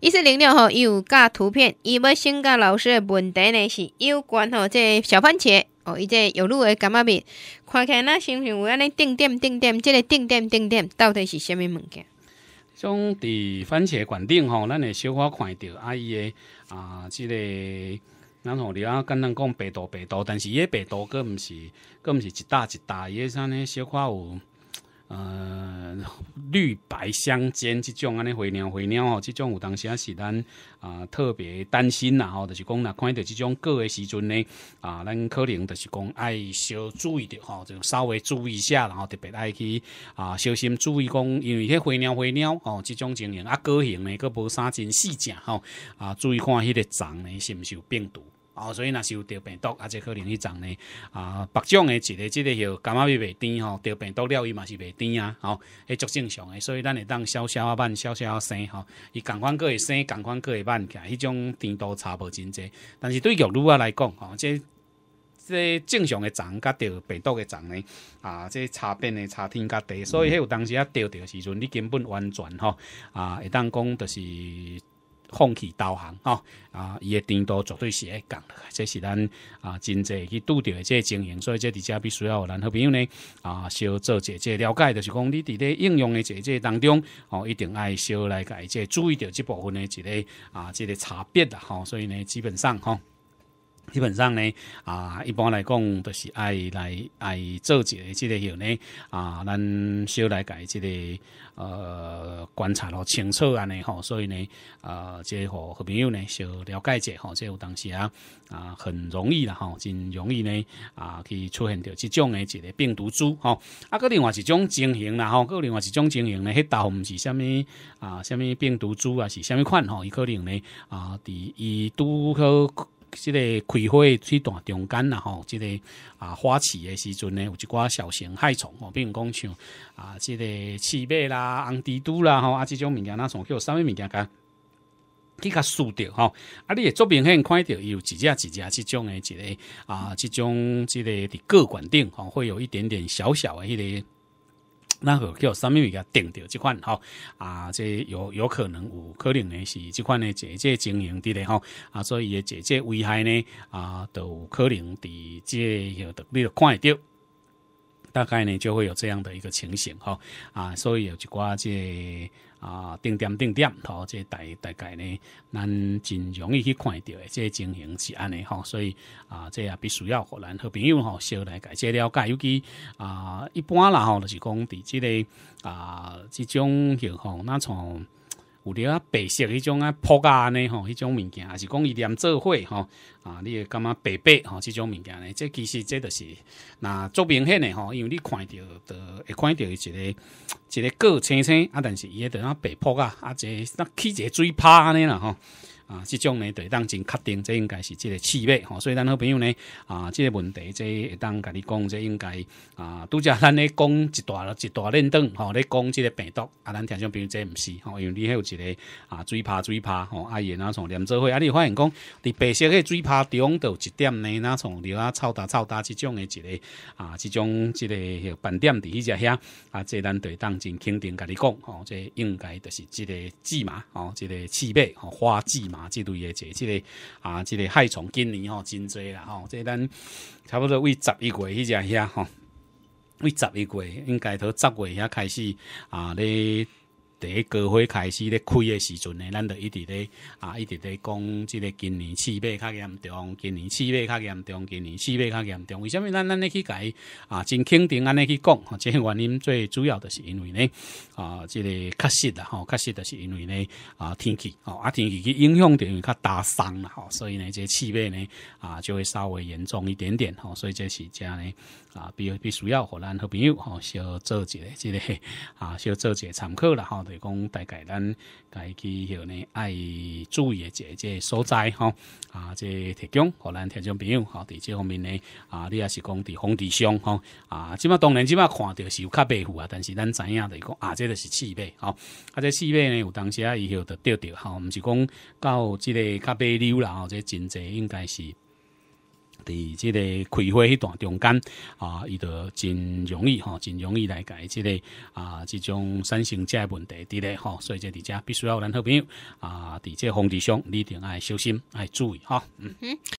伊说零六吼，伊有加图片。伊要请教老师的问题呢，是有关吼这小番茄哦，伊这有露诶感觉面，看起来那像不是有安尼定点定点？即个定点定点到底是什物物件？种伫番茄馆顶吼，咱会小可看着啊伊诶啊，即个咱吼你啊，敢若讲白多白多，但是伊白多个毋是，更毋是一大一大，伊安尼小可有。呃，绿白相间这种安尼灰鸟，灰鸟哦，这种有当时也是咱啊特别担心啦吼，就是讲呐，看到这种过的时候呢，啊，咱可能就是讲爱小注意着吼，就稍微注意一下，然后特别爱去啊小心注意，讲因为迄灰鸟、灰鸟哦，这种情形啊，个型呢，佫无三真四正吼啊，注意看迄个虫呢，是毋是有病毒？哦，所以若是有得病毒，啊，且可能迄种呢。啊，白种的一个、即个许感冒是袂甜吼，得病毒了伊嘛是袂甜啊。哦，迄足正常的，所以咱会当消消啊慢，消消啊生吼。伊共款个会生，共款个会慢起，来，迄种甜度差无真济。但是对玉女啊来讲，吼，这这正常的长甲得病毒的长呢，啊，这差别呢，差天甲地。所以迄有当时啊，得得时阵，你根本完全吼啊，会当讲就是。放弃导航，吼啊，伊的精度绝对是会降来，这是咱啊真济去拄着的这情形，所以这伫遮必须要有咱好朋友呢啊，小做即这了解，就是讲你伫咧应用的即这当中，哦，一定爱小来伊这注意到这部分的即个啊即个差别啦，吼，所以呢，基本上吼。基本上呢，啊，一般来讲都是爱来爱做一个即个药呢，啊，咱小来改即个，呃，观察咯，清楚安尼吼，所以呢，呃，即个好朋友呢小了解者吼，即个当时啊，啊，很容易啦吼，真容易呢，啊，去出现着即种的一个病毒株，吼，啊，个另外一种情形啦，吼，个另外一种情形呢，迄道毋是虾米啊，虾米病毒株啊，是虾米款吼，伊可能呢，啊，伫伊拄好。即个开花这段中间啦吼，即个啊花期的时阵呢，有一寡小型害虫哦，比如讲像啊，即个刺尾啦、红蜘蛛啦吼，啊，即种物件哪从叫啥物物件？去甲输掉吼，啊，你也做明显看到有一只、一只即种诶，即个啊，即种即个伫各管顶吼，会有一点点小小诶迄个。那个叫什么？件定掉这款吼啊，这有有可能，有可能的是这款呢，姐姐经营的嘞吼啊，所以姐姐危害呢啊，都有可能在这，你都看得到。大概呢，就会有这样的一个情形哈啊，所以有一寡这啊定点定点，吼这大大概呢，咱真容易去看到的，这情形是安尼吼，所以啊，这也必须要互咱好朋友哈，少来解这了解，尤其啊，一般啦吼，就是讲伫即个啊，即种情况，那从。有啲啊白色迄种啊破安呢吼，迄种物件，还是讲伊点做伙吼啊，你感觉白白吼？即种物件呢，这其实这就是那足明显的吼，因为你看着的，会看伊一个一个个青青啊，但是伊迄得啊白破价啊，这那个水泡安尼啦吼。啊，这种呢，对当真确定，这应该是这个气味吼。所以咱好朋友呢，啊，这个问题，这会当跟你讲，这应该啊，拄则咱咧讲一大一大论断吼，咧讲这个病毒啊，咱听众朋友这毋是吼，因为你还有一个啊，嘴泡嘴泡吼，阿爷啊，从连做伙，啊，你发现讲，伫白色的嘴泡中，有一点呢，那从了啊，臭大臭大，这种的一个啊，这种即个斑点伫迄只遐啊，这咱对当真肯定跟你讲吼，这应该就是这个芝麻吼，这个气味吼，花芝麻。啊，即类诶，即即个啊，即个害虫今年吼真侪啦吼，这咱差不多为十一月迄只遐吼，为十一月应该都十月遐开始啊咧。第一高会开始咧开的时阵呢，咱就一直咧啊，一直咧讲，即个今年气备较严重，今年气备较严重，今年气备较严重。为什么咱咱咧去改啊？真肯定安尼去讲，即个原因最主要就是因为呢啊，即个确实啦吼，确实就是因为呢啊天气哦，啊天气去影响等于较大伤啦吼，所以呢，即个气备呢啊就会稍微严重一点点吼，所以这是这样呢啊，必必须要和咱好朋友吼，小做一个即个啊，小做一个参考啦吼。是讲大概咱该去，吼呢爱注意嘅一即个所在，吼啊即提供河咱听众朋友，吼伫这方面呢，啊你也是讲伫房地上，吼啊，即嘛当然，即嘛看到是有较袂赴啊，但是咱知影的讲啊，即个是设备，吼，啊即设备呢，有当时啊以后的掉掉，吼，毋是讲到即个较袂溜啦，吼，即真济应该是。伫即个开会迄段中间，啊，伊就真容易，吼，真容易来解即个啊，即种产生这问题，伫咧吼，所以伫遮必须要咱好朋友，啊，伫这房地上你一定爱小心，爱注意，嗯哼。